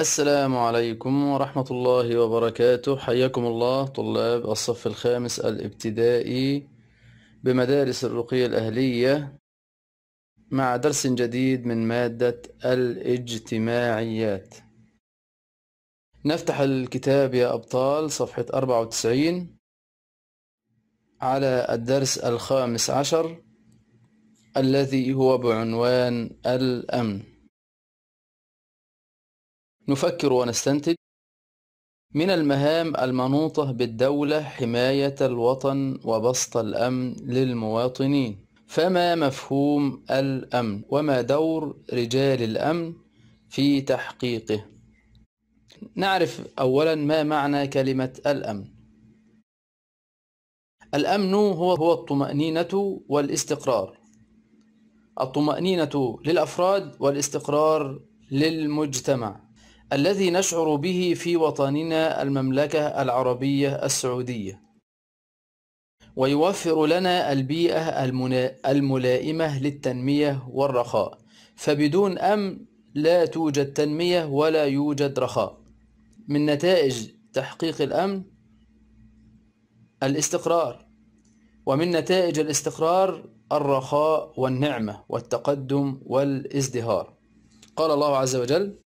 السلام عليكم ورحمة الله وبركاته حياكم الله طلاب الصف الخامس الابتدائي بمدارس الرقية الأهلية مع درس جديد من مادة الاجتماعيات نفتح الكتاب يا أبطال صفحة 94 على الدرس الخامس عشر الذي هو بعنوان الأمن نفكر ونستنتج من المهام المنوطة بالدولة حماية الوطن وبسط الأمن للمواطنين فما مفهوم الأمن وما دور رجال الأمن في تحقيقه نعرف أولا ما معنى كلمة الأمن الأمن هو هو الطمأنينة والاستقرار الطمأنينة للأفراد والاستقرار للمجتمع الذي نشعر به في وطننا المملكة العربية السعودية ويوفر لنا البيئة الملائمة للتنمية والرخاء فبدون أمن لا توجد تنمية ولا يوجد رخاء من نتائج تحقيق الأمن الاستقرار ومن نتائج الاستقرار الرخاء والنعمة والتقدم والازدهار قال الله عز وجل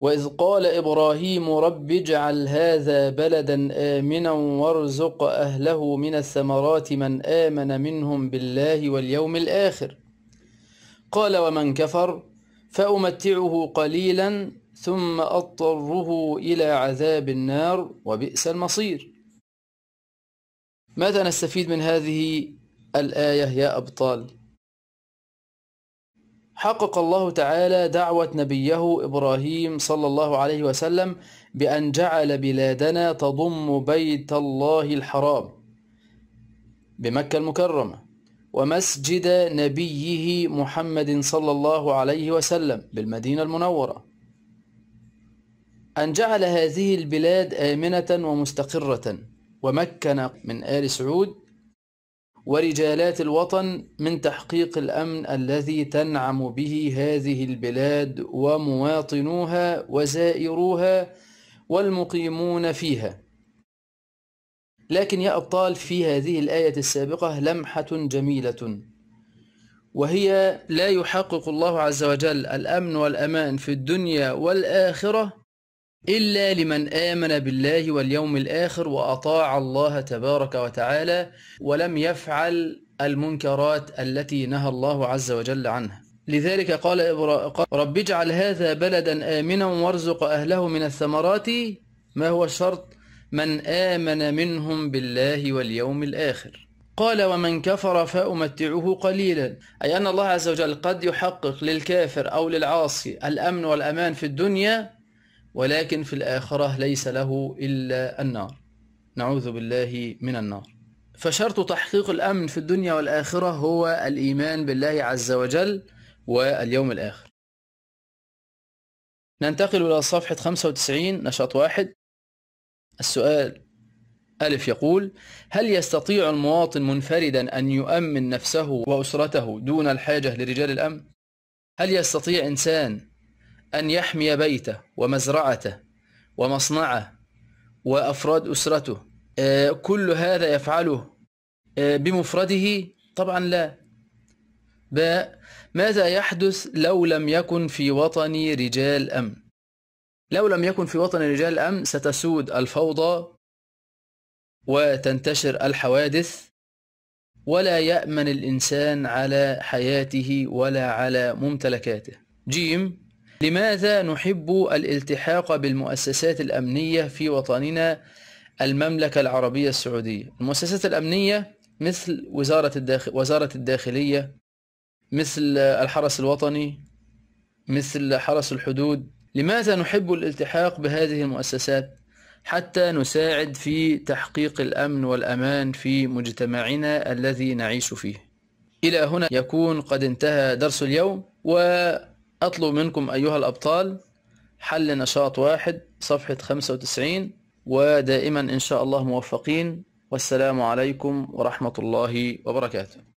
وإذ قال إبراهيم رب اجعل هذا بلدا آمنا وارزق أهله من الثمرات من آمن منهم بالله واليوم الآخر قال ومن كفر فأمتعه قليلا ثم أضطره إلى عذاب النار وبئس المصير ماذا نستفيد من هذه الآية يا أبطال؟ حقق الله تعالى دعوة نبيه إبراهيم صلى الله عليه وسلم بأن جعل بلادنا تضم بيت الله الحرام بمكة المكرمة ومسجد نبيه محمد صلى الله عليه وسلم بالمدينة المنورة أن جعل هذه البلاد آمنة ومستقرة ومكن من آل سعود ورجالات الوطن من تحقيق الأمن الذي تنعم به هذه البلاد ومواطنوها وزائروها والمقيمون فيها لكن يا أبطال في هذه الآية السابقة لمحة جميلة وهي لا يحقق الله عز وجل الأمن والأمان في الدنيا والآخرة إلا لمن آمن بالله واليوم الآخر وأطاع الله تبارك وتعالى ولم يفعل المنكرات التي نهى الله عز وجل عنها لذلك قال رب اجعل هذا بلدا آمنا وارزق أهله من الثمرات ما هو الشرط من آمن منهم بالله واليوم الآخر قال ومن كفر فأمتعه قليلا أي أن الله عز وجل قد يحقق للكافر أو للعاصي الأمن والأمان في الدنيا ولكن في الآخرة ليس له إلا النار نعوذ بالله من النار فشرط تحقيق الأمن في الدنيا والآخرة هو الإيمان بالله عز وجل واليوم الآخر ننتقل إلى صفحة 95 نشاط واحد السؤال ألف يقول هل يستطيع المواطن منفردا أن يؤمن نفسه وأسرته دون الحاجة لرجال الأمن؟ هل يستطيع إنسان أن يحمي بيته ومزرعته ومصنعه وأفراد أسرته آه، كل هذا يفعله آه، بمفرده طبعا لا باء ماذا يحدث لو لم يكن في وطني رجال أمن لو لم يكن في وطن رجال أمن ستسود الفوضى وتنتشر الحوادث ولا يأمن الإنسان على حياته ولا على ممتلكاته جيم لماذا نحب الالتحاق بالمؤسسات الأمنية في وطننا المملكة العربية السعودية المؤسسات الأمنية مثل وزارة, الداخل وزارة الداخلية مثل الحرس الوطني مثل حرس الحدود لماذا نحب الالتحاق بهذه المؤسسات حتى نساعد في تحقيق الأمن والأمان في مجتمعنا الذي نعيش فيه إلى هنا يكون قد انتهى درس اليوم و أطلب منكم أيها الأبطال حل نشاط واحد صفحة 95 ودائما إن شاء الله موفقين والسلام عليكم ورحمة الله وبركاته